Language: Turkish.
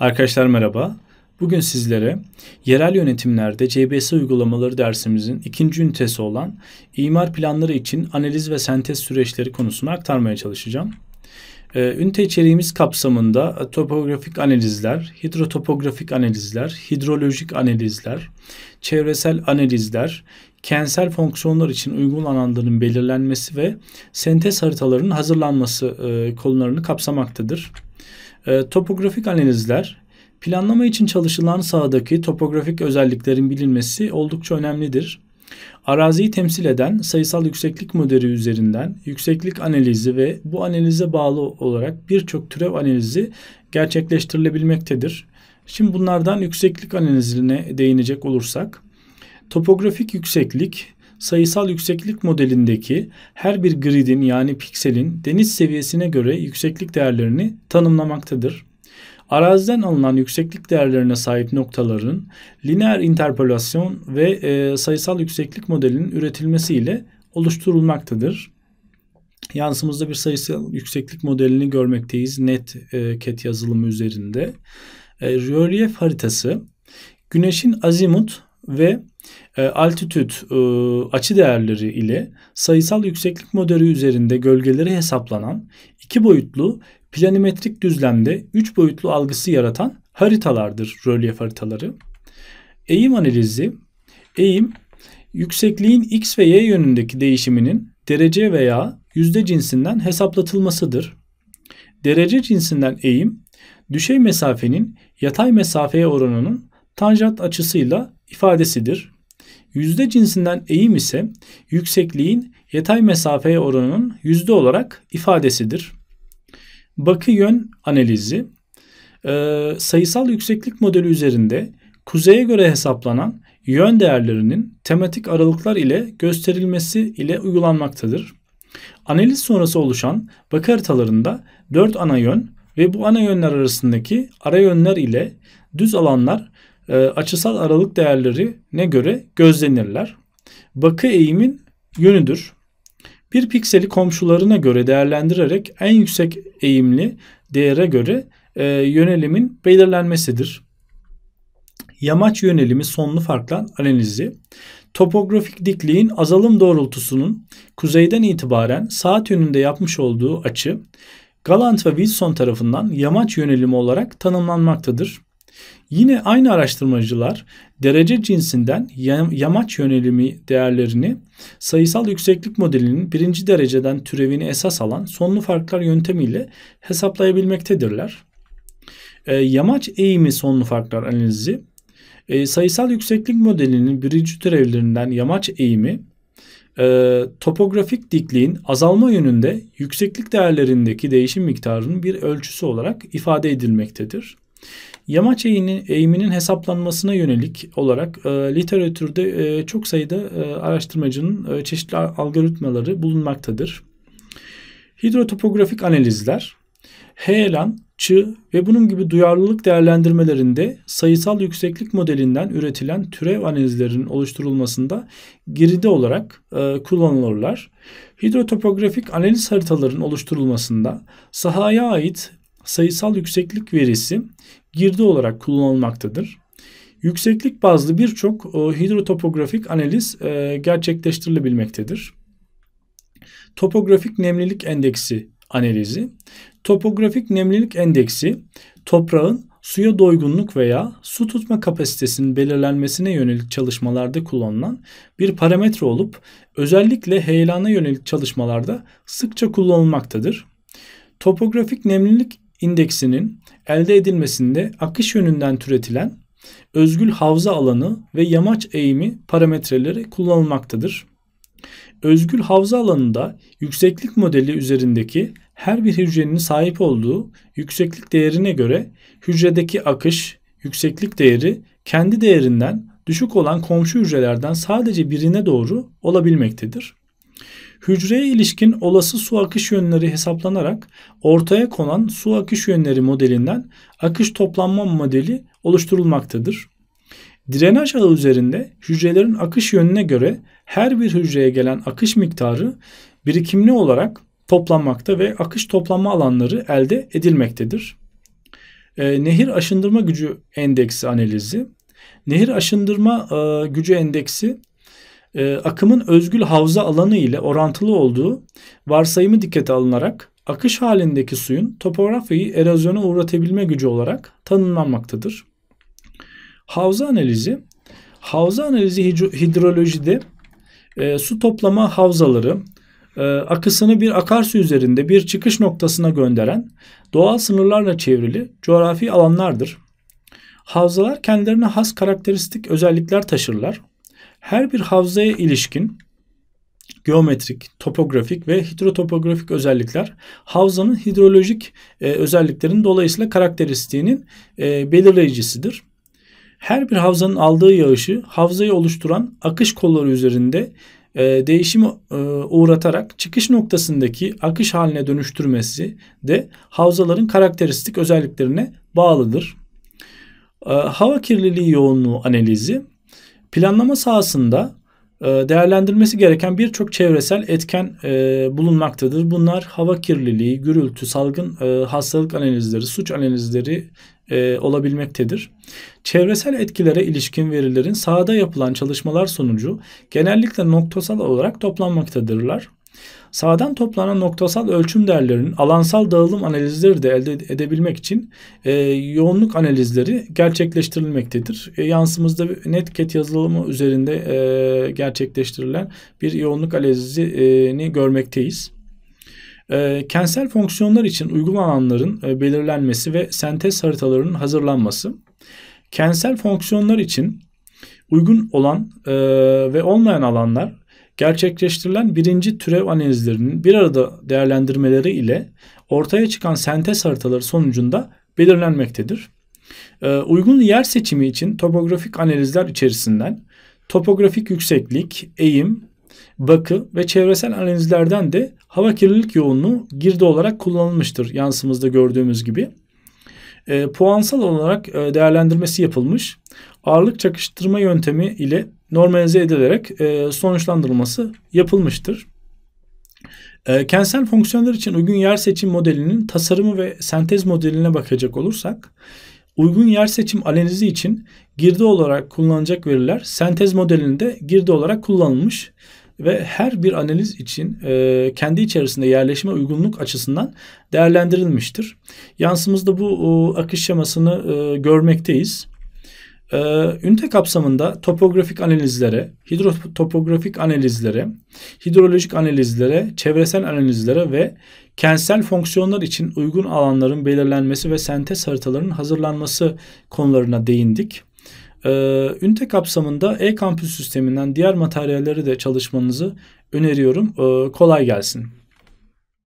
Arkadaşlar merhaba. Bugün sizlere yerel yönetimlerde CBS uygulamaları dersimizin ikinci ünitesi olan imar planları için analiz ve sentez süreçleri konusunu aktarmaya çalışacağım. Ee, ünite içeriğimiz kapsamında topografik analizler, hidrotopografik analizler, hidrolojik analizler, çevresel analizler, kentsel fonksiyonlar için uygun alanların belirlenmesi ve sentez haritalarının hazırlanması e, konularını kapsamaktadır. E, topografik analizler planlama için çalışılan sahadaki topografik özelliklerin bilinmesi oldukça önemlidir. Araziyi temsil eden sayısal yükseklik modeli üzerinden yükseklik analizi ve bu analize bağlı olarak birçok türev analizi gerçekleştirilebilmektedir. Şimdi bunlardan yükseklik analizine değinecek olursak topografik yükseklik sayısal yükseklik modelindeki her bir gridin yani pikselin deniz seviyesine göre yükseklik değerlerini tanımlamaktadır. Araziden alınan yükseklik değerlerine sahip noktaların lineer interpolasyon ve e, sayısal yükseklik modelinin üretilmesiyle oluşturulmaktadır. Yansımızda bir sayısal yükseklik modelini görmekteyiz net e, CAD yazılımı üzerinde. E, Rölyef haritası güneşin azimut ve e, altitüt e, açı değerleri ile sayısal yükseklik modeli üzerinde gölgeleri hesaplanan iki boyutlu planimetrik düzlemde üç boyutlu algısı yaratan haritalardır rölyef haritaları. Eğim analizi eğim yüksekliğin x ve y yönündeki değişiminin derece veya yüzde cinsinden hesaplatılmasıdır. Derece cinsinden eğim düşey mesafenin yatay mesafeye oranının tanjant açısıyla ifadesidir. Yüzde cinsinden eğim ise yüksekliğin yatay mesafeye oranının yüzde olarak ifadesidir. Bakı yön analizi e, sayısal yükseklik modeli üzerinde kuzeye göre hesaplanan yön değerlerinin tematik aralıklar ile gösterilmesi ile uygulanmaktadır. Analiz sonrası oluşan bakı haritalarında 4 ana yön ve bu ana yönler arasındaki ara yönler ile düz alanlar e, açısal aralık değerleri ne göre gözlenirler. Bakı eğimin yönüdür. Bir pikseli komşularına göre değerlendirerek en yüksek eğimli değere göre e, yönelimin belirlenmesidir. Yamaç yönelimi sonlu farklan analizi topografik dikliğin azalım doğrultusunun kuzeyden itibaren saat yönünde yapmış olduğu açı Galant ve Wilson tarafından yamaç yönelimi olarak tanımlanmaktadır. Yine aynı araştırmacılar derece cinsinden yamaç yönelimi değerlerini sayısal yükseklik modelinin birinci dereceden türevini esas alan sonlu farklar yöntemiyle hesaplayabilmektedirler. E, yamaç eğimi sonlu farklar analizi e, sayısal yükseklik modelinin birinci türevlerinden yamaç eğimi e, topografik dikliğin azalma yönünde yükseklik değerlerindeki değişim miktarının bir ölçüsü olarak ifade edilmektedir. Yamaç eğiminin hesaplanmasına yönelik olarak e, literatürde e, çok sayıda e, araştırmacının e, çeşitli algoritmaları bulunmaktadır. Hidrotopografik analizler, heyelan, çığ ve bunun gibi duyarlılık değerlendirmelerinde sayısal yükseklik modelinden üretilen türev analizlerinin oluşturulmasında geride olarak e, kullanılırlar. Hidrotopografik analiz haritalarının oluşturulmasında sahaya ait sayısal yükseklik verisi girdi olarak kullanılmaktadır. Yükseklik bazlı birçok e, hidrotopografik analiz e, gerçekleştirilebilmektedir. Topografik nemlilik endeksi analizi. Topografik nemlilik endeksi toprağın suya doygunluk veya su tutma kapasitesinin belirlenmesine yönelik çalışmalarda kullanılan bir parametre olup özellikle heyelana yönelik çalışmalarda sıkça kullanılmaktadır. Topografik nemlilik indeksinin elde edilmesinde akış yönünden türetilen özgül havza alanı ve yamaç eğimi parametreleri kullanılmaktadır. Özgül havza alanında yükseklik modeli üzerindeki her bir hücrenin sahip olduğu yükseklik değerine göre hücredeki akış yükseklik değeri kendi değerinden düşük olan komşu hücrelerden sadece birine doğru olabilmektedir hücreye ilişkin olası su akış yönleri hesaplanarak ortaya konan su akış yönleri modelinden akış toplanma modeli oluşturulmaktadır. Drenaj ağı üzerinde hücrelerin akış yönüne göre her bir hücreye gelen akış miktarı birikimli olarak toplanmakta ve akış toplanma alanları elde edilmektedir. Ee, nehir aşındırma gücü endeksi analizi. Nehir aşındırma e, gücü endeksi e, akımın özgül havza alanı ile orantılı olduğu varsayımı dikkate alınarak akış halindeki suyun topografiyi erozyona uğratabilme gücü olarak tanımlanmaktadır. Havza analizi Havza analizi hidrolojide e, su toplama havzaları e, akısını bir akarsu üzerinde bir çıkış noktasına gönderen doğal sınırlarla çevrili coğrafi alanlardır. Havzalar kendilerine has karakteristik özellikler taşırlar her bir havzaya ilişkin geometrik, topografik ve hidrotopografik özellikler havzanın hidrolojik e, özelliklerinin dolayısıyla karakteristiğinin e, belirleyicisidir. Her bir havzanın aldığı yağışı havzayı oluşturan akış kolları üzerinde e, değişimi e, uğratarak çıkış noktasındaki akış haline dönüştürmesi de havzaların karakteristik özelliklerine bağlıdır. E, hava kirliliği yoğunluğu analizi Planlama sahasında e, değerlendirilmesi gereken birçok çevresel etken e, bulunmaktadır. Bunlar hava kirliliği, gürültü, salgın e, hastalık analizleri, suç analizleri olabilmektedir. Çevresel etkilere ilişkin verilerin sahada yapılan çalışmalar sonucu genellikle noktasal olarak toplanmaktadırlar. Sağdan toplanan noktasal ölçüm değerlerinin alansal dağılım analizleri de elde edebilmek için e, yoğunluk analizleri gerçekleştirilmektedir. E, yansımızda netcat yazılımı üzerinde e, gerçekleştirilen bir yoğunluk analizini görmekteyiz. E, kentsel fonksiyonlar için uygun alanların e, belirlenmesi ve sentez haritalarının hazırlanması. Kentsel fonksiyonlar için uygun olan e, ve olmayan alanlar gerçekleştirilen birinci türev analizlerinin bir arada değerlendirmeleri ile ortaya çıkan sentez haritaları sonucunda belirlenmektedir. Ee, uygun yer seçimi için topografik analizler içerisinden topografik yükseklik, eğim, bakı ve çevresel analizlerden de hava kirlilik yoğunluğu girdi olarak kullanılmıştır yansımızda gördüğümüz gibi. Ee, puansal olarak e, değerlendirmesi yapılmış. Ağırlık çakıştırma yöntemi ile normalize edilerek e, sonuçlandırılması yapılmıştır. E, kentsel fonksiyonlar için uygun yer seçim modelinin tasarımı ve sentez modeline bakacak olursak, uygun yer seçim analizi için girdi olarak kullanılacak veriler sentez modelinde girdi olarak kullanılmış ve her bir analiz için e, kendi içerisinde yerleşme uygunluk açısından değerlendirilmiştir. Yansımızda bu o, akış şemasını e, görmekteyiz. Ee, ünite kapsamında topografik analizlere, hidrotopografik analizlere, hidrolojik analizlere, çevresel analizlere ve kentsel fonksiyonlar için uygun alanların belirlenmesi ve sentez haritalarının hazırlanması konularına değindik. Ee, ünite kapsamında e-kampüs sisteminden diğer materyalleri de çalışmanızı öneriyorum. Ee, kolay gelsin.